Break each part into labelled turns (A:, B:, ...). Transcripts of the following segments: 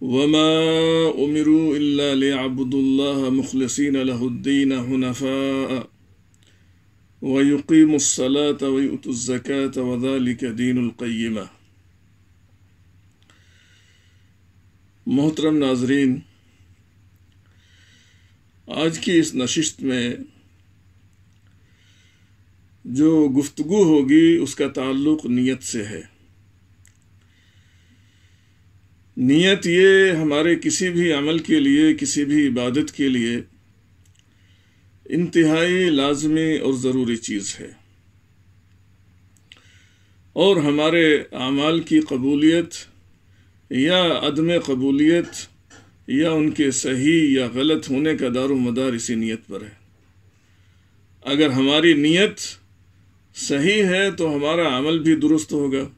A: وما أمروا إلا ليعبدوا الله مخلصين له الدين هنفاء ويقيموا الصلاة ويؤتوا الزكاة وذلك دين القيمة محترم ناظرین آج کی اس इस میں جو گفتگو ہوگی اس کا تعلق نیت سے ہے नीयत ये हमारे किसी भी अमल के लिए किसी भी इबादत के लिए इंतहाई लाजमी और ज़रूरी चीज़ है और हमारे अमाल की कबूलियत या अदम कबूलियत या उनके सही या गलत होने का दार मदार इसी नीयत पर है अगर हमारी नीयत सही है तो हमारा अमल भी दुरुस्त होगा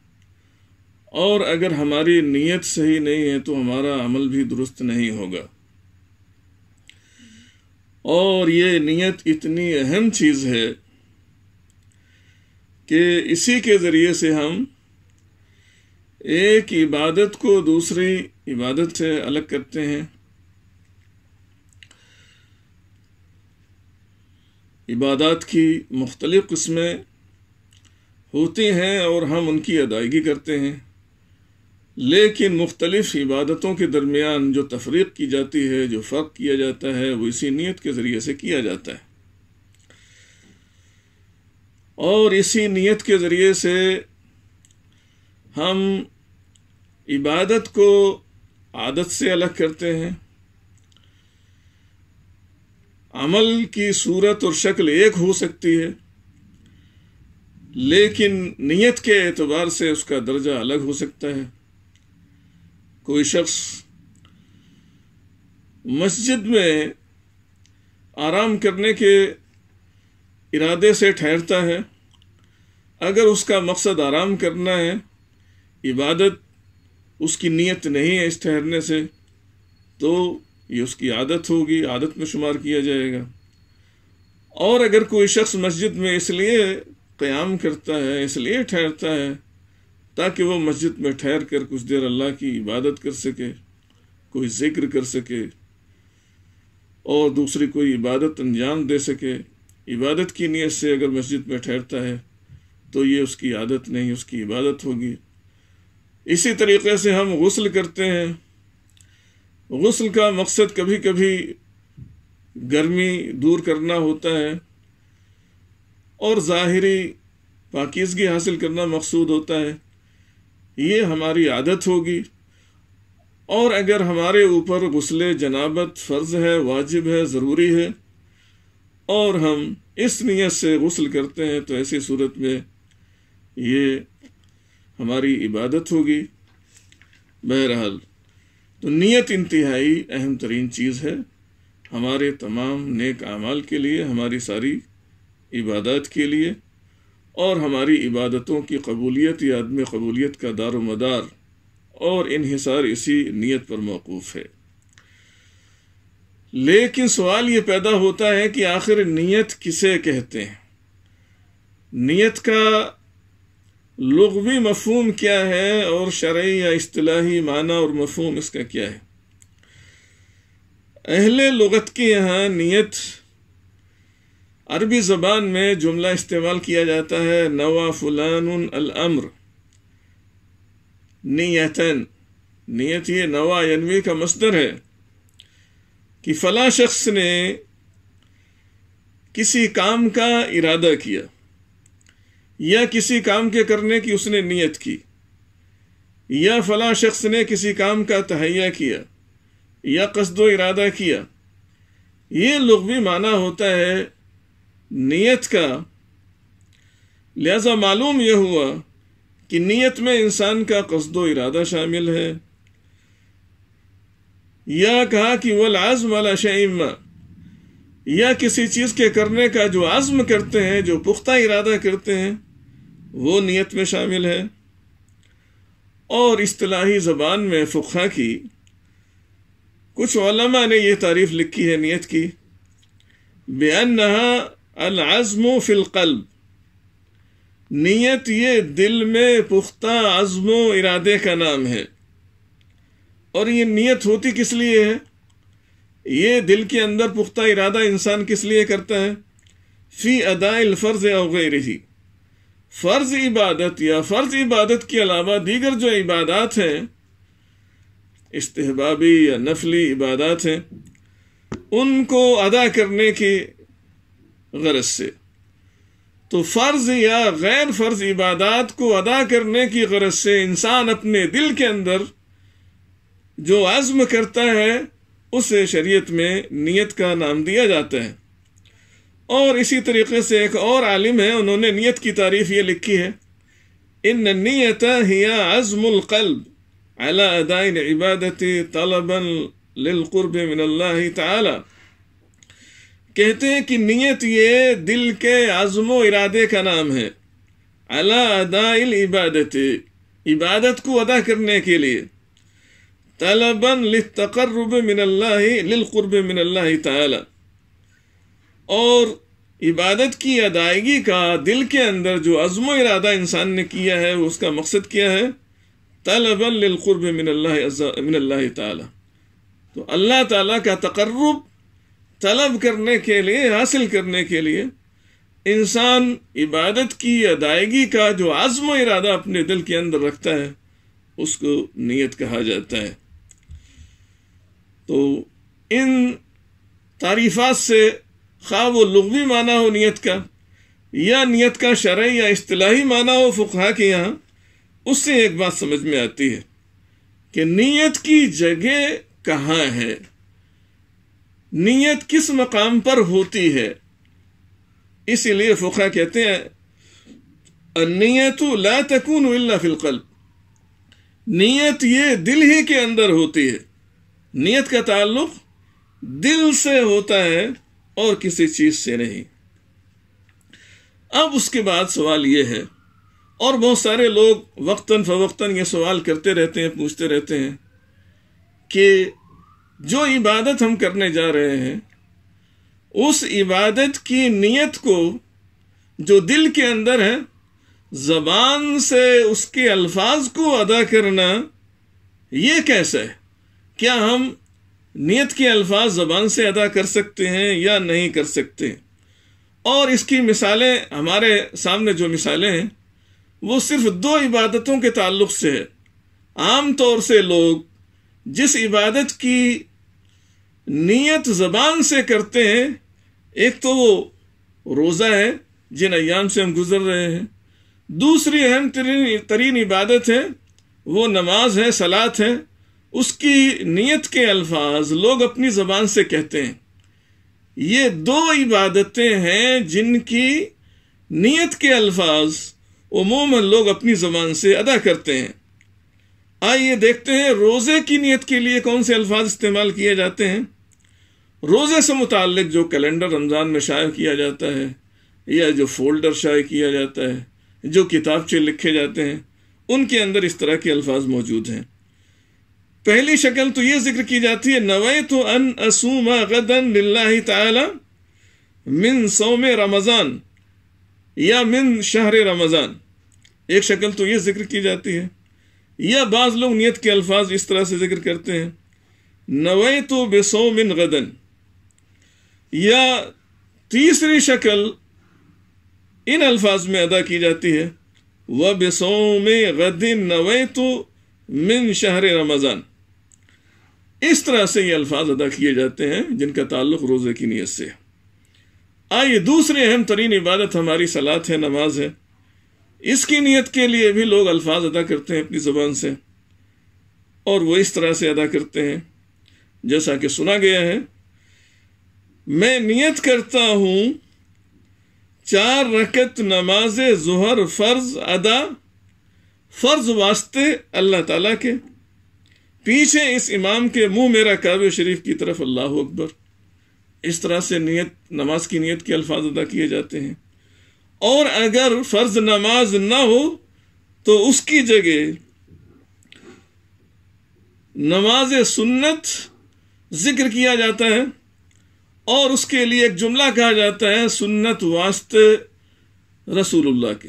A: और अगर हमारी नीयत सही नहीं है तो हमारा अमल भी दुरुस्त नहीं होगा और ये नीयत इतनी अहम चीज़ है कि इसी के ज़रिए से हम एक इबादत को दूसरी इबादत से अलग करते हैं इबादत की मुख्तलिफ़ किस्में होती हैं और हम उनकी अदायगी करते हैं लेकिन मुख्तलिफ इबादतों के दरमियान जो तफरीक की जाती है जो फ़र्क किया जाता है वो इसी नीयत के ज़रिए से किया जाता है और इसी नीयत के ज़रिए से हम इबादत को आदत से अलग करते हैं अमल की सूरत और शक्ल एक हो सकती है लेकिन नीयत के एतबार से उसका दर्जा अलग हो सकता है कोई शख्स मस्जिद में आराम करने के इरादे से ठहरता है अगर उसका मकसद आराम करना है इबादत उसकी नीयत नहीं है इस ठहरने से तो ये उसकी आदत होगी आदत में शुमार किया जाएगा और अगर कोई शख्स मस्जिद में इसलिए क़याम करता है इसलिए ठहरता है ताकि वो मस्जिद में ठहर कर कुछ देर अल्लाह की इबादत कर सके कोई जिक्र कर सके और दूसरी कोई इबादत अंजाम दे सके इबादत की नीयत से अगर मस्जिद में ठहरता है तो ये उसकी आदत नहीं उसकी इबादत होगी इसी तरीके से हम गसल करते हैं गसल का मकसद कभी कभी गर्मी दूर करना होता है और ज़ाहरी पाकिजगी हासिल करना मकसूद होता है ये हमारी आदत होगी और अगर हमारे ऊपर गसल जनाबत फ़र्ज़ है वाजिब है ज़रूरी है और हम इस नीयत से गसल करते हैं तो ऐसी सूरत में ये हमारी इबादत होगी बहरहाल तो नीयत इंतहाई अहम तरीन चीज़ है हमारे तमाम नेक अमाल के लिए हमारी सारी इबादत के लिए और हमारी इबादतों की कबूलियत या आदम कबूलियत का दार मदार और इहिसार इसी नीयत पर मौकूफ़ है लेकिन सवाल ये पैदा होता है कि आखिर नीयत किसे कहते हैं नीयत का लगवी मफहम क्या है और शरा या अतलाही माना और मफहम इसका क्या है अहले लगत के यहाँ नीयत अरबी ज़बान में जुमला इस्तेमाल किया जाता है नवा फुलान अलअम्र नियतन नीयत ये नवा यनवी का मसदर है कि फला शख्स ने किसी काम का इरादा किया या किसी काम के करने की उसने नीयत की या फला शख्स ने किसी काम का तहैया किया या कस्दो इरादा किया ये लुगवी माना होता है नीयत का लिहाजा मालूम यह हुआ कि नीयत में इंसान का कस्दो इरादा शामिल है या कहा कि वह लाजम वाला शैमा या किसी चीज़ के करने का जो आज़म करते हैं जो पुख्ता इरादा करते हैं वो नीयत में शामिल है और इस्तलाही ज़बान में फ़ुखा की कुछ ने यह तारीफ़ लिखी है नीयत की नहा अलआज़म फिल कल्ब नीयत ये दिल में पुख्ता अज़म इरादे का नाम है और ये नीयत होती किस लिए है ये दिल के अंदर पुख्ता इरादा इंसान किस लिए करता है फ़ी अदाइल फ़र्ज़ अवैर ही फ़र्ज़ इबादत या फ़र्ज़ इबादत के अलावा दीगर जो इबादत हैं इस्तहबाबी या नफली इबादत हैं उनको अदा करने की गरज से तो फ़र्ज़ या गैर फ़र्ज़ इबादत को अदा करने की गरज से इंसान अपने दिल के अंदर जो आज़म करता है उसे शरीयत में नियत का नाम दिया जाता है और इसी तरीके से एक और आलिम है उन्होंने नियत की तारीफ ये लिखी है इन नियत हियाजमकल्ब अला अदाइन इबादत तलबन लिलकुर्ब मिनल्लाह ताला कहते हैं कि नीयत ये दिल के आज़मो इरादे का नाम है अला अदाइल इबादत इबादत को अदा करने के लिए तलबन लतकरब मिन लिलकुरब मिन और इबादत की अदायगी का दिल के अंदर जो अज़म इरादा इंसान ने किया है उसका मकसद क्या है तलबन लिलकुरब मिनल्ला मिन तो अल्लाह ताला का तकर्रब तलब करने के लिए हासिल करने के लिए इंसान इबादत की अदायगी का जो आज़म इरादा अपने दिल के अंदर रखता है उसको नीयत कहा जाता है तो इन तारीफात से खा वो लघवी माना हो नीयत का या नीयत का शर या अतलाही माना हो फुखा के यहाँ उससे एक बात समझ में आती है कि नीयत की जगह कहाँ है नीयत किस मकाम पर होती है इसीलिए फ़ुका कहते हैं नीयत ला तकून फिलकल नीयत ये दिल ही के अंदर होती है नीयत का ताल्लुक दिल से होता है और किसी चीज़ से नहीं अब उसके बाद सवाल यह है और बहुत सारे लोग वक्ता फ़वक्ता ये सवाल करते रहते हैं पूछते रहते हैं कि जो इबादत हम करने जा रहे हैं उस इबादत की नीयत को जो दिल के अंदर है जबान से उसके अल्फाज को अदा करना ये कैसा है क्या हम नीयत के अल्फाज जबान से अदा कर सकते हैं या नहीं कर सकते और इसकी मिसालें हमारे सामने जो मिसालें हैं वो सिर्फ दो इबादतों के ताल्लुक से है आम तौर से लोग जिस इबादत की नियत जबान से करते हैं एक तो वो रोज़ा है जिन अयाम से हम गुजर रहे हैं दूसरी अहम तरीन तरीन इबादत है वो नमाज है सलात है उसकी नीयत के अल्फाज लोग अपनी ज़बान से कहते हैं ये दो इबादतें हैं जिनकी नीयत के अल्फाज उमूमन लोग अपनी ज़बान से अदा करते हैं आइए देखते हैं रोज़े की नीयत के लिए कौन से अल्फाज इस्तेमाल किए जाते हैं रोज़े से मुतक जो कैलेंडर रमज़ान में शाया किया जाता है या जो फोल्डर शाये किया जाता है जो किताबचे लिखे जाते हैं उनके अंदर इस तरह के अल्फाज मौजूद हैं पहली शक्ल तो ये जिक्र की जाती है नवे तो अन असूमा गदन मिन सोम रमज़ान या मिन शहर रमज़ान एक शक्ल तो ये जिक्र की जाती है या बाज़ लोग नीयत के अल्फाज इस तरह से जिक्र करते हैं नवे तो बेसोमिन गदन या तीसरी शक्ल इन अल्फाज में अदा की जाती है व में गदिन तो मिन शहर रमज़ान इस तरह से ये अल्फाज अदा किए जाते हैं जिनका ताल्लुक रोज़े की नीयत से है आइए दूसरी अहम तरीन इबादत हमारी सलात है नमाज है इसकी नीयत के लिए भी लोग अल्फाज अदा करते हैं अपनी ज़ुबान से और वो इस तरह से अदा करते हैं जैसा कि सुना गया है मैं नियत करता हूँ चार रकत नमाज जहर फर्ज अदा फर्ज वास्ते अल्लाह ताला के पीछे इस इमाम के मुंह मेरा काब शरीफ की तरफ अल्लाह अकबर इस तरह से नियत नमाज की नियत के अल्फाज अदा किए जाते हैं और अगर फर्ज नमाज ना हो तो उसकी जगह नमाज सुन्नत जिक्र किया जाता है और उसके लिए एक जुमला कहा जाता है सुन्नत वास्ते रसूलुल्लाह के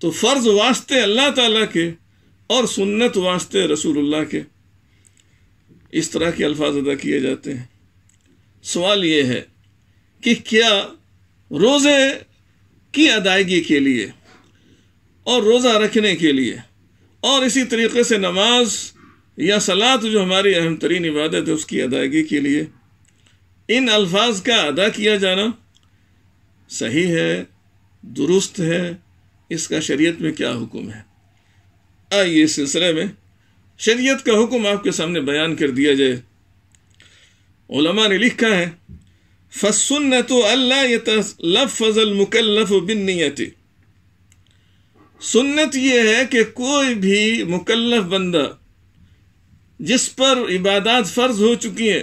A: तो फ़र्ज़ वास्ते अल्लाह ताला के और सुन्नत वास्ते रसूलुल्लाह के इस तरह के अल्फाज अदा किए जाते हैं सवाल ये है कि क्या रोज़े की अदायगी के लिए और रोज़ा रखने के लिए और इसी तरीके से नमाज या सलात जो हमारी अहम तरीन इबादत है उसकी अदायगी के लिए इन अल्फाज का अदा किया जाना सही है दुरुस्त है इसका शरीयत में क्या हुक्म है आइए इस सिलसिले में शरीयत का हुक्म आपके सामने बयान कर दिया जाए उलमा ने लिखा है फसुन्न तो अल्लाह फजल मुकल्लफ बिन नियति सुन्नत यह है कि कोई भी मुकल्लफ बंदा जिस पर इबादत फर्ज हो चुकी है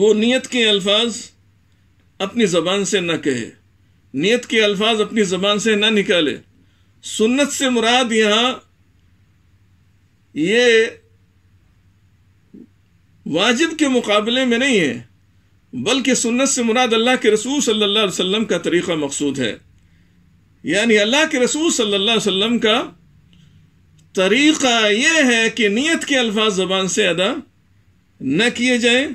A: वो नीयत के अल्फाज अपनी ज़बान से ना कहे नीयत के अल्फाज अपनी ज़बान से ना निकाले सुन्नत से मुराद यहाँ ये वाजिब के मुकाबले में नहीं है बल्कि सुन्नत से मुराद अल्लाह के रसूल सल्लल्लाहु अलैहि वसल्लम का तरीक़ा मकसूद है यानी अल्लाह के रसूल सल्लल्लाहु अलैहि वसल्लम का तरीक़ा यह है कि नीयत के अल्फाज ज़बान से अदा न किए जाएं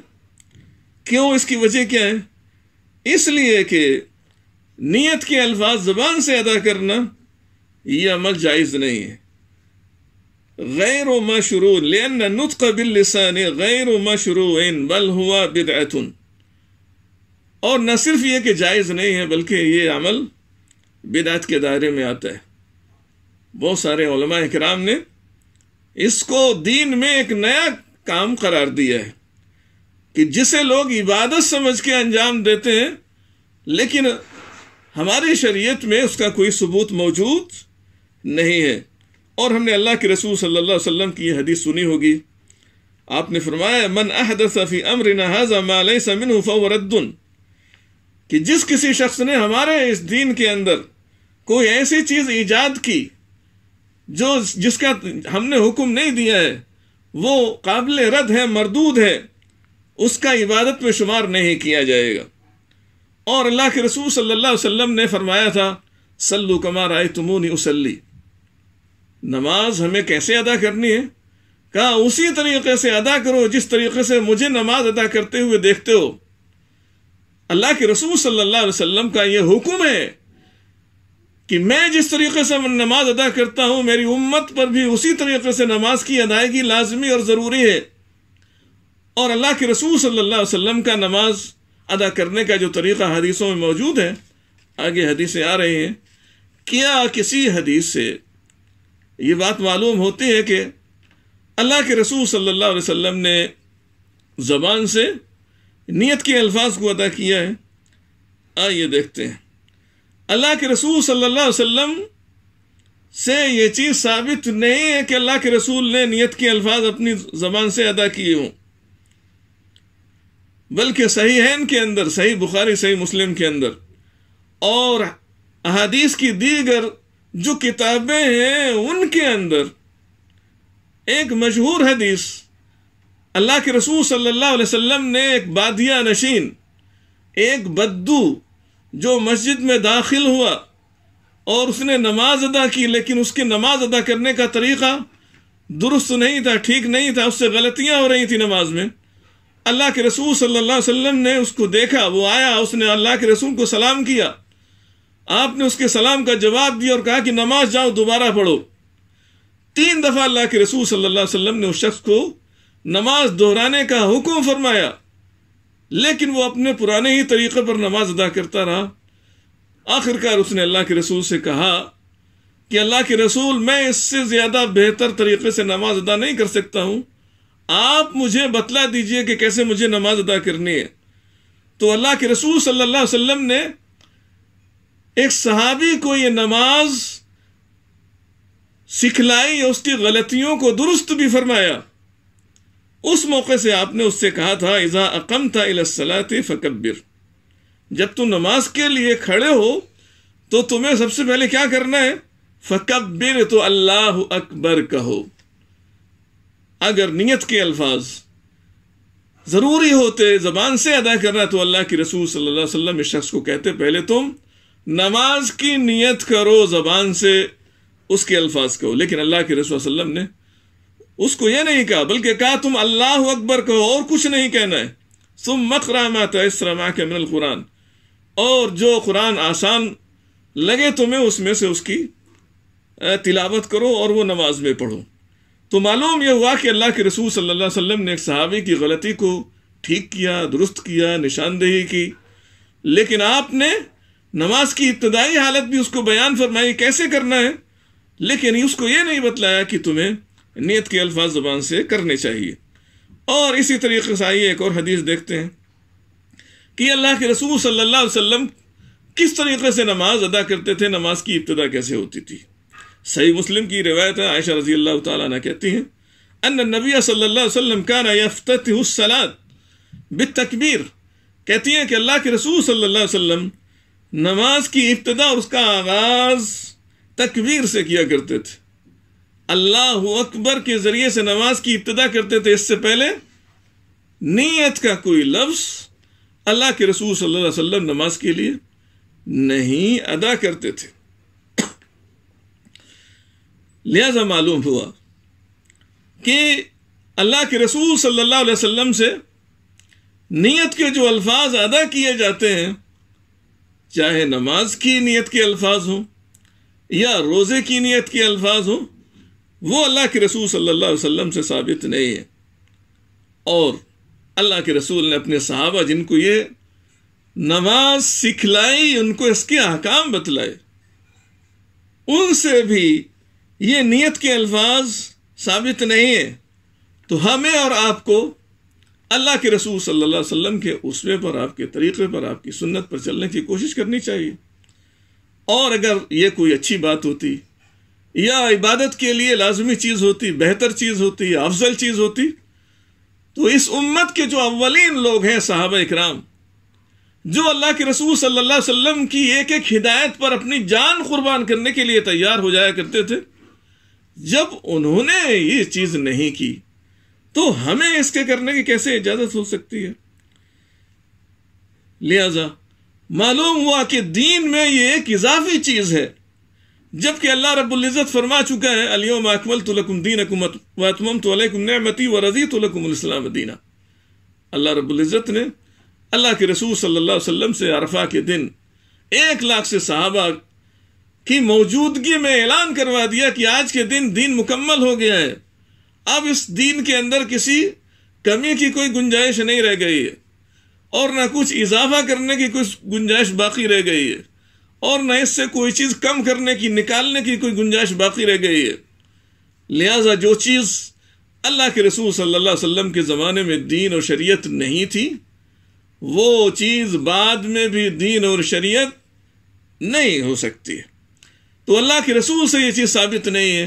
A: क्यों इसकी वजह क्या है इसलिए कि नीयत के अल्फाज जबान से अदा करना यह अमल जायज़ नहीं है गैर मशरू लेन नुतक बिलसान गैर मशरू बल हुआ बिदअतुन और न सिर्फ ये कि जायज़ नहीं है बल्कि ये अमल बिदात के दायरे में आता है बहुत सारे इकराम ने इसको दीन में एक नया काम करार दिया है कि जिसे लोग इबादत समझ के अंजाम देते हैं लेकिन हमारी शरीयत में उसका कोई सबूत मौजूद नहीं है और हमने अल्लाह के रसूल सल्लल्लाहु अलैहि वसल्लम की हदीस सुनी होगी आपने फरमाया मन अहदसफ़ी अमर नहाजा कि जिस किसी शख्स ने हमारे इस दीन के अंदर कोई ऐसी चीज़ ईजाद की जो जिसका हमने हुक्म नहीं दिया है वो काबिल रद्द है मरदूद है उसका इबादत में शुमार नहीं किया जाएगा और अल्लाह के रसूल सल्लल्लाहु अलैहि वसल्लम ने फरमाया था सल्लु कमा राय तुमूनी उसली नमाज हमें कैसे अदा करनी है कहा उसी तरीके से अदा करो जिस तरीके से मुझे नमाज अदा करते हुए देखते हो अल्लाह के रसूल सल्लल्लाहु अलैहि वसल्लम का यह हुक्म है कि मैं जिस तरीके से नमाज अदा करता हूं मेरी उम्मत पर भी उसी तरीके से नमाज की अदायगी लाजमी और जरूरी है और अल्लाह के रसूल सल्लल्लाहु अलैहि वसल्लम का नमाज अदा करने का जो तरीक़ा हदीसों में मौजूद है आगे हदीसें आ रही हैं क्या किसी हदीस से ये बात मालूम होती है कि अल्लाह के रसूल सल्लल्लाहु अलैहि वसल्लम ने ज़बान से नीयत के अल्फाज को अदा किया है आइए देखते हैं अल्लाह के रसूल सल्लल्लाहु अलैहि वसल्लम से ये चीज़ साबित नहीं है कि अल्लाह के रसूल ने नीयत के अल्फाज अपनी ज़बान से अदा किए हों बल्कि सही हैन के अंदर सही बुखारी सही मुस्लिम के अंदर और अहादीस की दीगर जो किताबें हैं उनके अंदर एक मशहूर हदीस अल्लाह के रसूल सल्लल्लाहु अलैहि वसल्लम ने एक बादिया नशीन एक बद्दू जो मस्जिद में दाखिल हुआ और उसने नमाज अदा की लेकिन उसकी नमाज अदा करने का तरीका दुरुस्त नहीं था ठीक नहीं था उससे गलतियां हो रही थी नमाज में अल्लाह के रसूल सल्लल्लाहु अलैहि वसल्लम ने उसको देखा वो आया उसने अल्लाह के रसूल को सलाम किया आपने उसके सलाम का जवाब दिया और कहा कि नमाज जाओ दोबारा पढ़ो तीन दफ़ा अल्लाह के रसूल सल्लल्लाहु अलैहि वसल्लम ने उस शख्स को नमाज दोहराने का हुक्म फरमाया लेकिन वो अपने पुराने ही तरीक़े पर नमाज अदा करता रहा आखिरकार उसने अल्लाह के रसूल से कहा कि अल्लाह के रसूल मैं इससे ज़्यादा बेहतर तरीके से नमाज अदा नहीं कर सकता हूँ आप मुझे बतला दीजिए कि कैसे मुझे नमाज अदा करनी है तो अल्लाह के रसूल सल्लल्लाहु अलैहि वसल्लम ने एक सहाबी को ये नमाज सिखलाई या उसकी गलतियों को दुरुस्त भी फरमाया उस मौके से आपने उससे कहा था इज़ा अकम था इलासलात फ़कबिर जब तुम नमाज के लिए खड़े हो तो तुम्हें सबसे पहले क्या करना है फ़कबिर तो अल्लाह अकबर कहो अगर नीयत के अल्फाज ज़रूरी होते ज़बान से अदा करना तो अल्लाह के रसूल सल्लल्लाहु अलैहि वसल्लम इस शख्स को कहते पहले तुम नमाज की नीयत करो ज़बान से उसके अल्फाज कहो लेकिन अल्लाह के रसूल वसल्लम ने उसको यह नहीं कहा बल्कि कहा तुम अल्लाह अकबर कहो और कुछ नहीं कहना है तुम मकरामा तसरमा के मिनल कुरान और जो कुरान आसान लगे तुम्हें उसमें से उसकी तिलावत करो और वो नमाज में पढ़ो तो मालूम यह हुआ कि अल्लाह के रसूल सल्लल्लाहु अलैहि वसल्लम ने एक सहाबी की गलती को ठीक किया दुरुस्त किया निशानदेही की लेकिन आपने नमाज की इब्तदाई हालत भी उसको बयान फरमाई कैसे करना है लेकिन उसको ये नहीं बतलाया कि तुम्हें नीयत के अल्फाज ज़बान से करने चाहिए और इसी तरीके से आइए एक और हदीस देखते हैं कि अल्लाह के रसूल सल्लल्लाहु अलैहि वसल्लम किस तरीके से नमाज अदा करते थे नमाज की इब्तदा कैसे होती थी सही मुस्लिम की रिवायत है आयशा रजी अल्लाह तह कहती हैं अन नबी सल्लल्लाहु का नफ्तलाद बित तकबीर कहती हैं कि अल्लाह के रसूल सल्लल्लाहु अलैहि वसल्लम नमाज की इब्तदा और उसका आगाज तकबीर से किया करते थे अल्लाह अकबर के जरिए से नमाज की इब्तदा करते थे इससे पहले नीयत का कोई लफ्ज अल्लाह के रसूल सल्लल्लाहु अलैहि वसल्लम नमाज के लिए नहीं अदा करते थे लिहाजा मालूम हुआ कि अल्लाह के रसूल सल्लल्लाहु अलैहि वसल्लम से नीयत के जो अल्फाज अदा किए जाते हैं चाहे नमाज की नीयत के अल्फाज हों या रोज़े की नीयत के अल्फाज हों वो अल्लाह के रसूल सल्लल्लाहु अलैहि वसल्लम से साबित नहीं है और अल्लाह के रसूल ने अपने सहाबा जिनको ये नमाज सिखलाई उनको इसके अहकाम बतलाए उनसे भी ये नीयत के अल्फाज साबित नहीं है तो हमें और आपको अल्लाह के रसूल सल्लल्लाहु अलैहि वसल्लम के उसवे पर आपके तरीक़े पर आपकी सुन्नत पर चलने की कोशिश करनी चाहिए और अगर ये कोई अच्छी बात होती या इबादत के लिए लाजमी चीज़ होती बेहतर चीज़ होती अफजल चीज़ होती तो इस उम्मत के जो अवलिन लोग हैं साहब इकराम जो अल्लाह के रसूल सल्लल्लाहु अलैहि वसल्लम की एक एक हिदायत पर अपनी जान कुर्बान करने के लिए तैयार हो जाया करते थे जब उन्होंने ये चीज नहीं की तो हमें इसके करने की कैसे इजाजत हो सकती है लिहाजा मालूम हुआ कि दीन में ये एक इजाफी चीज है जबकि अल्लाह रबुल्ज़त फरमा चुका है अलियम अकमल तुलकुम दीन अकमतम नमती व रजी तुलकुमस्लाम दीना अल्लाह रबुल्ज़त ने अल्लाह के रसूल सल्लल्लाहु अलैहि वसल्लम से अरफा के दिन एक लाख से सहाबा की मौजूदगी में ऐलान करवा दिया कि आज के दिन दिन मुकम्मल हो गया है अब इस दिन के अंदर किसी कमी की कोई गुंजाइश नहीं रह गई है और ना कुछ इजाफा करने की कुछ गुंजाइश बाकी रह गई है और ना इससे कोई चीज़ कम करने की निकालने की कोई गुंजाइश बाकी रह गई है लिहाजा जो चीज़ अल्लाह के रसूल सल्लल्लाहु अलैहि वसल्लम के ज़माने में दीन और शरीयत नहीं थी वो चीज़ बाद में भी दीन और शरीयत नहीं हो सकती है तो अल्लाह के रसूल से ये चीज़ साबित नहीं है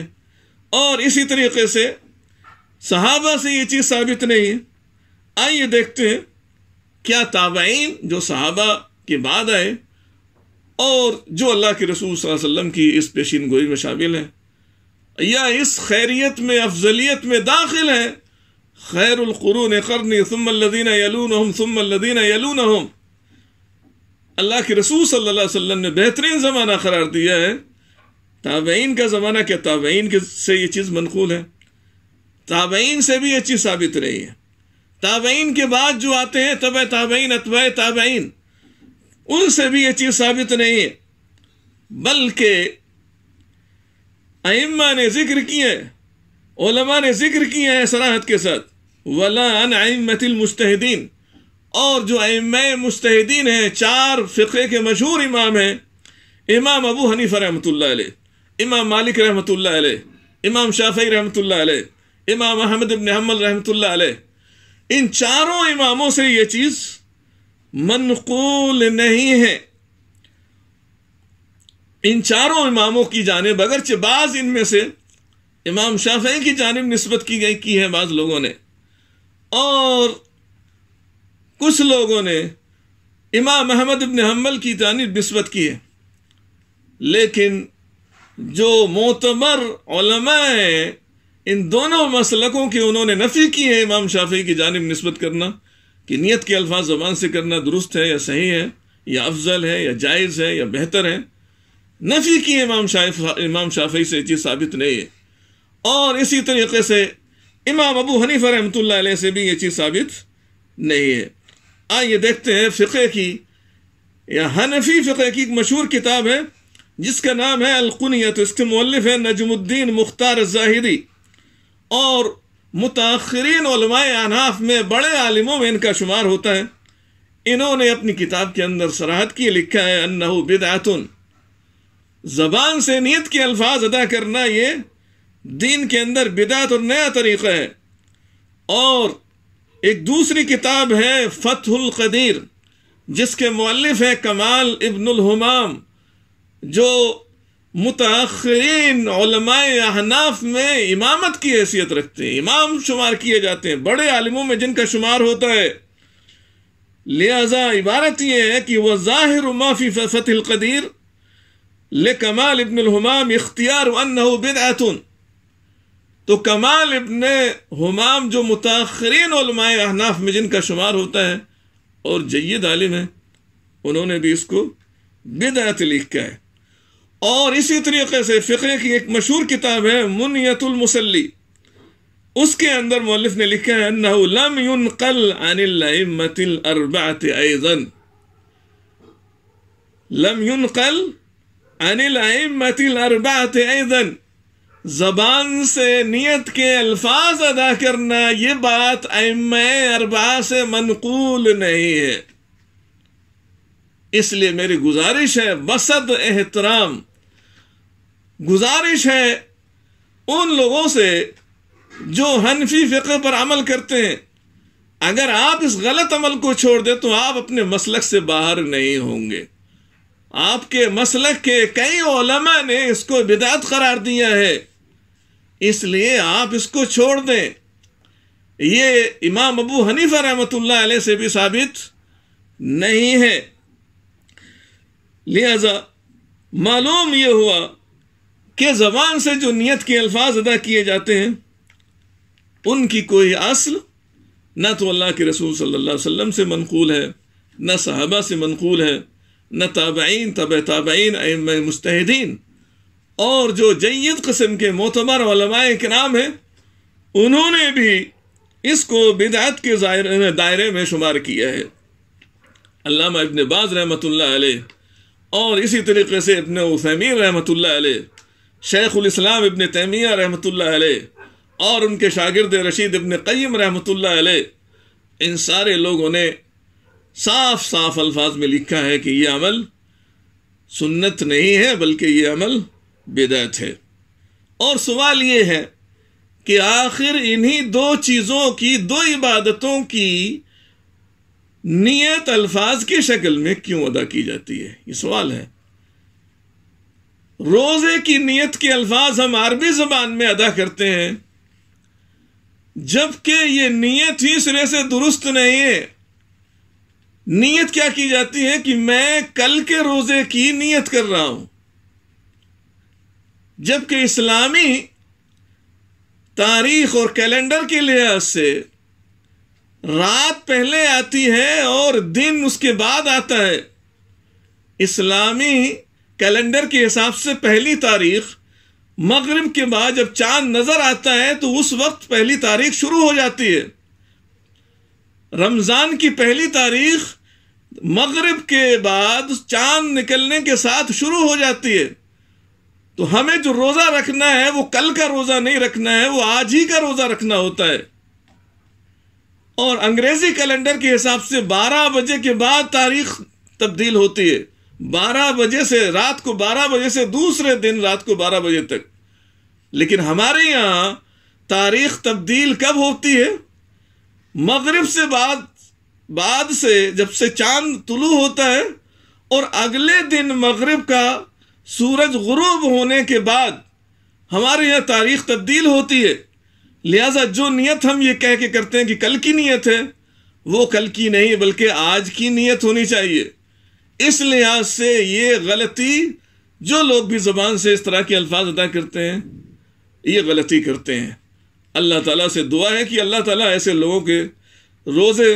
A: और इसी तरीके से सहाबा से ये चीज़ साबित नहीं है आइए देखते हैं क्या ताबाइन जो सहाबा के बाद आए और जो अल्लाह के रसूल वसल्लम की इस पेशीन गोई में शामिल हैं या इस खैरियत में अफजलियत में दाखिल हैं खैरक़रून करनी सुमल्लिन अल्लाह के रसूल सल्लल्लाहु अलैहि वसल्लम ने बेहतरीन ज़माना करार दिया है ताबेन का ज़माना क्या ताबेन के से ये चीज़ मनकूल है ताबेन से भी ये चीज़ साबित रही है ताबेन के बाद जो आते हैं तब ताबेन अतवा ताबेन उनसे भी ये चीज़ साबित नहीं है बल्कि अम्मा ने जिक्र किए ओलमा ने जिक्र किए हैं सराहत के साथ वलान अमतिल मुस्तहदीन और जो अम मुस्तहदीन हैं चार फ़िक़े के मशहूर इमाम हैं इमाम अबू हनीफ़ रहमत इमाम मालिक रहमत इमाम शाफी रहमत इमाम अहमद इबन हमल रहमत इन चारों इमामों से ये चीज़ मनकूल नहीं है इन चारों इमामों की जानब अगरचे बाज इनमें से इमाम शाफी की जानब नस्बत की गई की है बाज लोगों ने और कुछ लोगों ने इमाम अहमद इबन हमल की जानब नस्बत की है लेकिन जो मोतबर इन दोनों मसलकों की उन्होंने नफ़ी की है इमाम शाफी की जानब नस्बत करना कि नीयत के अल्फाज ज़बान से करना दुरुस्त है या सही है या अफजल है या जायज़ है या बेहतर है नफ़ी की इमाम शाह इमाम शाफी से चीज़ साबित नहीं है और इसी तरीके से इमाम अबू हनीफ रहमत से भी ये चीज़ साबित नहीं है आइए देखते हैं फ़िक़े की या हनफी फ़िक़े की एक मशहूर किताब है जिसका नाम है अलकुनियत तो इसके मौलफ है नजमुद्दीन मुख्तार जाहिदी और मुताखरीन अनाफ में बड़े आलिमों में इनका शुमार होता है इन्होंने अपनी किताब के अंदर सराहत की लिखा है अन्नहु बिदातुन जबान से नीत के अल्फाज अदा करना ये दीन के अंदर बिदात और नया तरीक़ा है और एक दूसरी किताब है फतहुल कदीर जिसके मौलफ है कमाल इब्नुल हुमाम जो मुतरीन अहनाफ में इमामत की हैसियत रखते हैं इमाम शुमार किए जाते हैं बड़े आलिमों में जिनका शुमार होता है लिहाजा इबारत यह है कि वह ज़ाहिर माफ़ी फतिल कदीर ले कमाल इबन हमाम इख्तियार एतुन तो कमाल इबन हमाम जो मुतरीन अहनाफ में जिनका शुमार होता है और जयद आलिम है उन्होंने भी इसको बिदअत लिखा है और इसी तरीके से फिक्रे की एक मशहूर किताब है मुनियतुलमसली उसके अंदर मौलिफ ने लिखा है लम अनिल अरबात ऐज़न अनिल अरबात ऐज़न जबान से नियत के अल्फाज अदा करना ये बात अम अरबा से मनकूल नहीं है इसलिए मेरी गुजारिश है वसद एहतराम गुजारिश है उन लोगों से जो हनफी फ़िक्र पर अमल करते हैं अगर आप इस गलत अमल को छोड़ दें तो आप अपने मसलक से बाहर नहीं होंगे आपके मसलक के कई ओलमा ने इसको बिदात करार दिया है इसलिए आप इसको छोड़ दें ये इमाम अबू हनीफा रहमत से भी साबित नहीं है लिहाजा मालूम यह हुआ के ज़बान से जो नीयत के अल्फाज अदा किए जाते हैं उनकी कोई असल न तो अल्लाह के रसूल सल्लल्लाहु अलैहि से मनकूल है न साहबा से मनकूल है न ताबैन तब ताबैन मुस्तहदीन और जो जैद कस्म के मोतबर वलमाए के नाम हैं उन्होंने भी इसको बिदात के दायरे में शुमार किया है अल्लाह इबन बाज रहमत और इसी तरीके से इबन उसमीन रहमत शेख इस्लाम इबन तैमिया रहमत और उनके शागिर्द रशीद इबन कईम रहमत इन सारे लोगों ने साफ साफ अल्फाज में लिखा है कि यह अमल सुन्नत नहीं है बल्कि ये अमल बिदत है और सवाल ये है कि आखिर इन्हीं दो चीज़ों की दो इबादतों की नीयत अल्फाज की शक्ल में क्यों अदा की जाती है ये सवाल है रोजे की नीयत के अल्फाज हम अरबी जबान में अदा करते हैं जबकि ये नीयत ही सिरे से दुरुस्त नहीं है नीयत क्या की जाती है कि मैं कल के रोजे की नीयत कर रहा हूं जबकि इस्लामी तारीख और कैलेंडर के लिहाज से रात पहले आती है और दिन उसके बाद आता है इस्लामी कैलेंडर के हिसाब से पहली तारीख मगरब के बाद जब चांद नजर आता है तो उस वक्त पहली तारीख शुरू हो जाती है रमजान की पहली तारीख मगरब के बाद चांद निकलने के साथ शुरू हो जाती है तो हमें जो रोजा रखना है वो कल का रोजा नहीं रखना है वो आज ही का रोजा रखना होता है और अंग्रेजी कैलेंडर के हिसाब से 12 बजे के बाद तारीख तब्दील होती है बारह बजे से रात को बारह बजे से दूसरे दिन रात को बारह बजे तक लेकिन हमारे यहां तारीख तब्दील कब होती है मगरिब से बाद बाद से जब से चांद तुलू होता है और अगले दिन मगरिब का सूरज गुरूब होने के बाद हमारे यहाँ तारीख तब्दील होती है लिहाजा जो नियत हम ये कह के करते हैं कि कल की नियत है वो कल की नहीं बल्कि आज की नियत होनी चाहिए इस लिहाज से ये गलती जो लोग भी जबान से इस तरह के अल्फाज अदा करते हैं ये गलती करते हैं अल्लाह ताला से दुआ है कि अल्लाह ताला ऐसे लोगों के रोज़े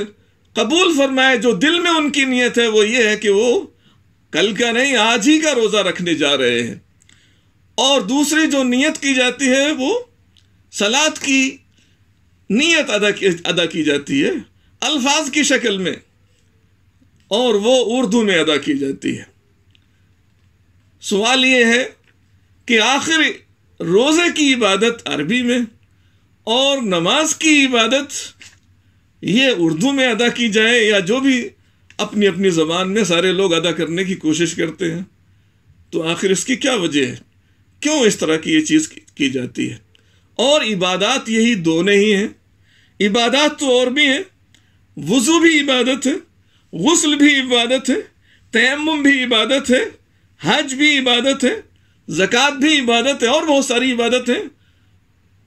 A: कबूल फरमाए जो दिल में उनकी नीयत है वो ये है कि वो कल का नहीं आज ही का रोज़ा रखने जा रहे हैं और दूसरी जो नीयत की जाती है वो सलाद की नीयत अदा की अदा की जाती है अल्फाज की शक्ल में और वो उर्दू में अदा की जाती है सवाल ये है कि आखिर रोज़े की इबादत अरबी में और नमाज की इबादत ये उर्दू में अदा की जाए या जो भी अपनी अपनी ज़बान में सारे लोग अदा करने की कोशिश करते हैं तो आखिर इसकी क्या वजह है क्यों इस तरह की ये चीज़ की जाती है और इबादत यही दो नहीं हैं इबादत तो और भी हैं वज़ू भी इबादत है गसल भी इबादत है तयम भी इबादत है हज भी इबादत है जक़ात भी इबादत है और बहुत सारी इबादत है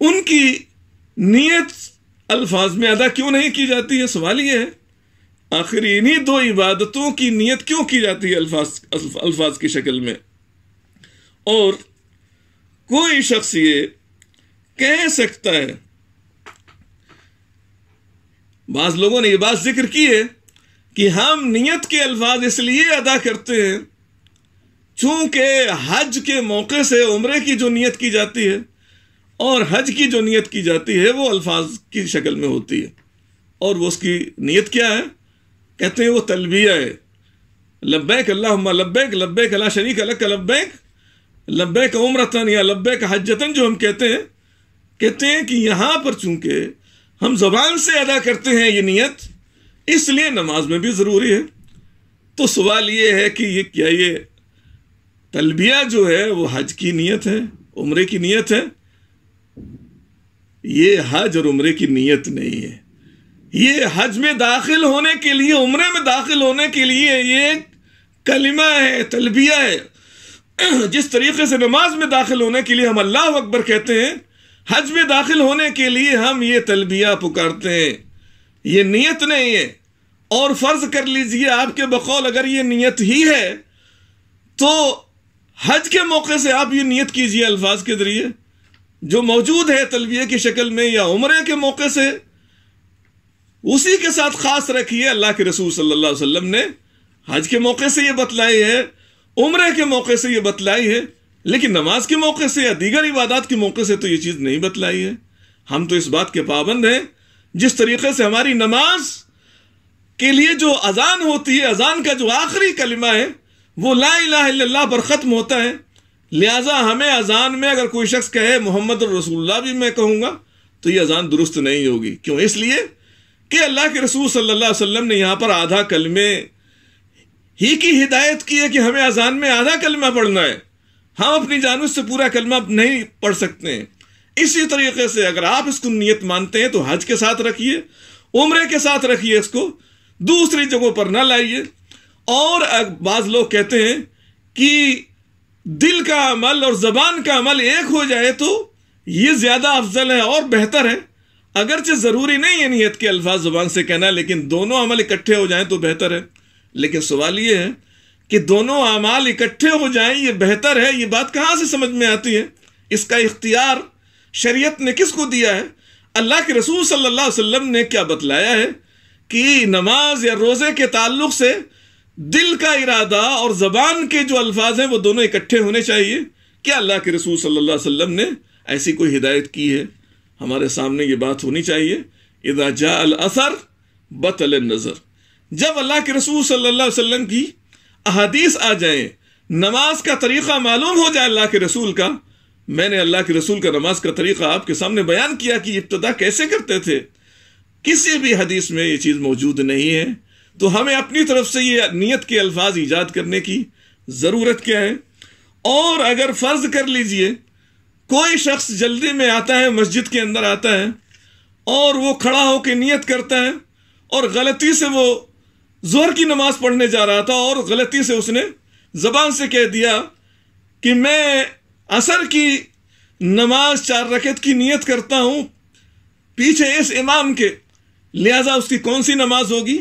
A: उनकी नीयत अल्फाज में अदा क्यों नहीं की जाती है सवाल यह है आखिर इन्हीं दो इबादतों की नीयत क्यों की जाती है अल्फाज अल्फाज की शक्ल में और कोई शख्स ये कह सकता है बाज लोगों ने ये बात जिक्र की है कि हम नियत के अल्फाज इसलिए अदा करते हैं चूंकि हज के मौके से उम्र की जो नियत की जाती है और हज की जो नियत की जाती है वो अल्फाज की शक्ल में होती है और वो उसकी नियत क्या है कहते हैं वो तलबिया है लब्बैक अल्लाह लब्बैक लब्बैक अला शरीक अलग लब्बैक लब्बैक उम्रतन या लब्बैक हजतन जो हम कहते हैं कहते हैं कि यहाँ पर चूंकि हम जबान से अदा करते हैं ये नियत इसलिए नमाज में भी ज़रूरी है तो सवाल ये है कि ये क्या ये तलबिया जो है वो हज की नीयत है उम्र की नीयत है ये हज और उम्र की नीयत नहीं है ये हज में दाखिल होने के लिए उम्र में दाखिल होने के लिए ये कलिमा है तलबिया है जिस तरीके से नमाज में दाखिल होने के लिए हम अल्लाह अकबर कहते हैं हज में दाखिल होने के लिए हम ये तलबिया पुकारते हैं ये नीयत नहीं है और फर्ज कर लीजिए आपके बकौल अगर ये नीयत ही है तो हज के मौके से आप ये नीयत कीजिए अल्फाज के जरिए जो मौजूद है तलबिया की शक्ल में या उम्र के मौके से उसी के साथ खास रखिए अल्लाह के रसूल सल्लल्लाहु अलैहि वसल्लम ने हज के मौके से ये बतलाई है उम्र के मौके से ये बतलाई है लेकिन नमाज के मौके से या दीगर इबादत के मौके से तो ये चीज़ नहीं बतलाई है हम तो इस बात के पाबंद हैं जिस तरीके से हमारी नमाज़ के लिए जो अजान होती है अजान का जो आखिरी कलिमा है वो ला इला पर ख़त्म होता है लिहाजा हमें अजान में अगर कोई शख्स कहे मोहम्मद रसूल्ला भी मैं कहूँगा तो ये अजान दुरुस्त नहीं होगी क्यों इसलिए कि अल्लाह के रसूल सल्लल्लाहु अलैहि वसल्लम ने यहाँ पर आधा कलमे ही की हिदायत की है कि हमें अजान में आधा कलमा पढ़ना है हम अपनी जानूस से पूरा कलमा नहीं पढ़ सकते हैं इसी तरीके से अगर आप इसको नीयत मानते हैं तो हज के साथ रखिए उम्र के साथ रखिए इसको दूसरी जगहों पर ना लाइए और बाज लोग कहते हैं कि दिल का अमल और जबान का अमल एक हो जाए तो ये ज्यादा अफजल है और बेहतर है अगरचे ज़रूरी नहीं है नीयत के अल्फाज जबान से कहना लेकिन दोनों अमल इकट्ठे हो जाएं तो बेहतर है लेकिन सवाल ये है कि दोनों अमाल इकट्ठे हो जाएं ये बेहतर है ये बात कहाँ से समझ में आती है इसका इख्तियार शरीयत ने किसको दिया है अल्लाह के रसूल सल्लल्लाहु अलैहि वसल्लम ने क्या बतलाया है कि नमाज या रोज़े के ताल्लुक से दिल का इरादा और ज़बान के जो अल्फाज हैं वो दोनों इकट्ठे होने चाहिए क्या अल्लाह के रसूल सल्लल्लाहु अलैहि वसल्लम ने ऐसी कोई हिदायत की है हमारे सामने ये बात होनी चाहिए इदा जा अल असर बतल नज़र जब अल्लाह के रसूल सल्लल्लाहु अलैहि वसल्लम की अहदीस आ जाए नमाज का तरीक़ा मालूम हो जाए अल्लाह के रसूल का मैंने अल्लाह के रसूल का नमाज का तरीक़ा आपके सामने बयान किया कि इब्तदा कैसे करते थे किसी भी हदीस में ये चीज़ मौजूद नहीं है तो हमें अपनी तरफ से ये नीयत के अल्फाज ईजाद करने की ज़रूरत क्या है और अगर फ़र्ज़ कर लीजिए कोई शख्स जल्दी में आता है मस्जिद के अंदर आता है और वो खड़ा होकर नीयत करता है और गलती से वो जोर की नमाज पढ़ने जा रहा था और गलती से उसने ज़बान से कह दिया कि मैं असर की नमाज चार रकत की नीयत करता हूँ पीछे इस इमाम के लिहाजा उसकी कौन सी नमाज होगी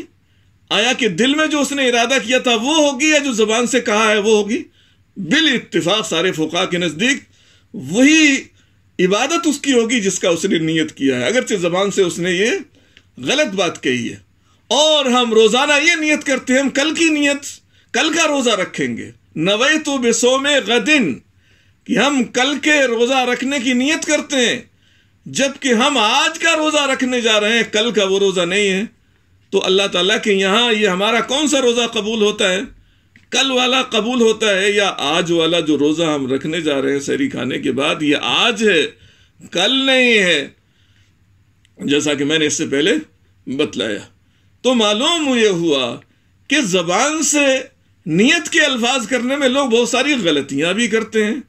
A: आया कि दिल में जो उसने इरादा किया था वो होगी या जो जबान से कहा है वो होगी बिल इतफाक सारे फोका के नज़दीक वही इबादत उसकी होगी जिसका उसने नीयत किया है अगरचे जबान से उसने ये गलत बात कही है और हम रोज़ाना ये नीयत करते हैं हम कल की नीयत कल का रोज़ा रखेंगे नवे तो बेसो में गदिन कि हम कल के रोज़ा रखने की नीयत करते हैं जबकि हम आज का रोज़ा रखने जा रहे हैं कल का वो रोज़ा नहीं है तो अल्लाह ताला के यहां ये हमारा कौन सा रोज़ा कबूल होता है कल वाला कबूल होता है या आज वाला जो रोज़ा हम रखने जा रहे हैं सैरी खाने के बाद ये आज है कल नहीं है जैसा कि मैंने इससे पहले बतलाया तो मालूम यह हुआ कि ज़बान से नीयत के अल्फाज करने में लोग बहुत सारी गलतियां भी करते हैं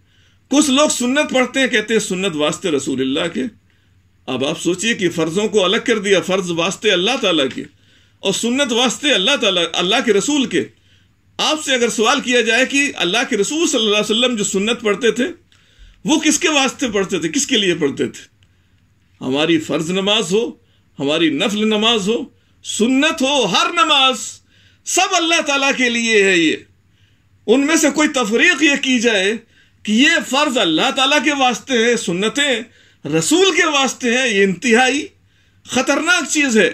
A: कुछ लोग सुन्नत पढ़ते हैं कहते हैं सुन्नत वास्ते रसूलुल्लाह के अब आप सोचिए कि फ़र्ज़ों को अलग कर दिया फ़र्ज़ वास्ते अल्लाह ताला के और सुन्नत वास्ते अल्लाह ताला अल्लाह के रसूल के आपसे अगर सवाल किया जाए कि अल्लाह के रसूल सल्लल्लाहु अलैहि वसल्लम जो सुन्नत पढ़ते थे वो किसके वास्ते पढ़ते थे किसके लिए पढ़ते थे हमारी फ़र्ज़ नमाज हो हमारी नफल नमाज हो सुन्नत हो हर नमाज सब अल्लाह ताला के लिए है ये उनमें से कोई तफरीक ये की जाए कि ये फ़र्ज़ अल्लाह ताला के वास्ते है सुन्नतें रसूल के वास्ते है ये इंतहाई ख़तरनाक चीज़ है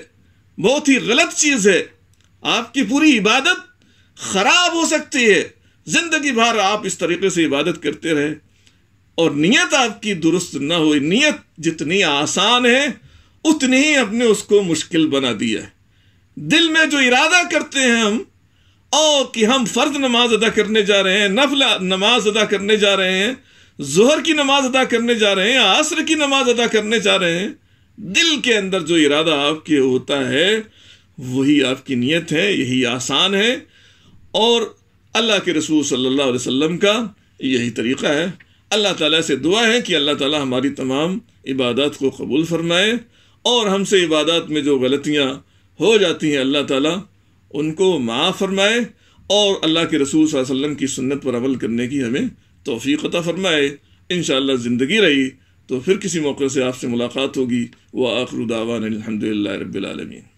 A: बहुत ही गलत चीज़ है आपकी पूरी इबादत ख़राब हो सकती है ज़िंदगी भर आप इस तरीके से इबादत करते रहे और नीयत आपकी दुरुस्त ना हुई नीयत जितनी आसान है उतनी ही अपने उसको मुश्किल बना दिया है दिल में जो इरादा करते हैं हम ओ कि हम फ़र्द नमाज अदा करने जा रहे हैं नफला नमाज अदा करने जा रहे हैं जोहर की नमाज अदा करने जा रहे हैं आसर की नमाज अदा करने जा रहे हैं दिल के अंदर जो इरादा आपके होता है वही आपकी नीयत है यही आसान है और अल्लाह के रसूल सल्लल्लाहु अलैहि वसल्लम का यही तरीक़ा है अल्लाह ताला से दुआ है कि अल्लाह ताला हमारी तमाम इबादत को कबूल फरमाए और हमसे इबादत में जो गलतियाँ हो जाती हैं अल्लाह ताला उनको माफ़ फरमाए और अल्लाह के रसूल वसल्लम की सुन्नत पर अमल करने की हमें तोफ़ी अता फ़रमाए इन ज़िंदगी रही तो फिर किसी मौके से आपसे मुलाकात होगी वह आखरुदावान अलहमदिल्ला रबालमीन